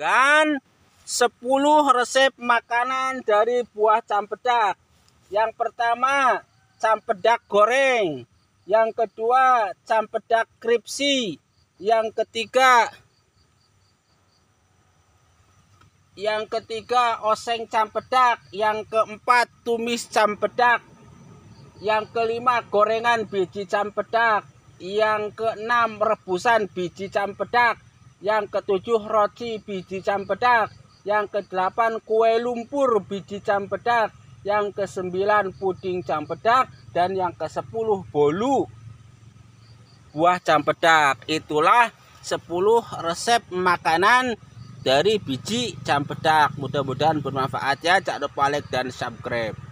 membagikan 10 resep makanan dari buah campedak. Yang pertama, campedak goreng. Yang kedua, campedak kripsi. Yang ketiga, yang ketiga oseng campedak, yang keempat tumis campedak, yang kelima gorengan biji campedak, yang keenam rebusan biji campedak, yang ketujuh roti biji campedak. Yang kedelapan kue lumpur biji campedak. Yang kesembilan puding campedak. Dan yang kesepuluh bolu buah campedak. Itulah sepuluh resep makanan dari biji campedak. Mudah-mudahan bermanfaat ya. Cak Dopalek dan subscribe.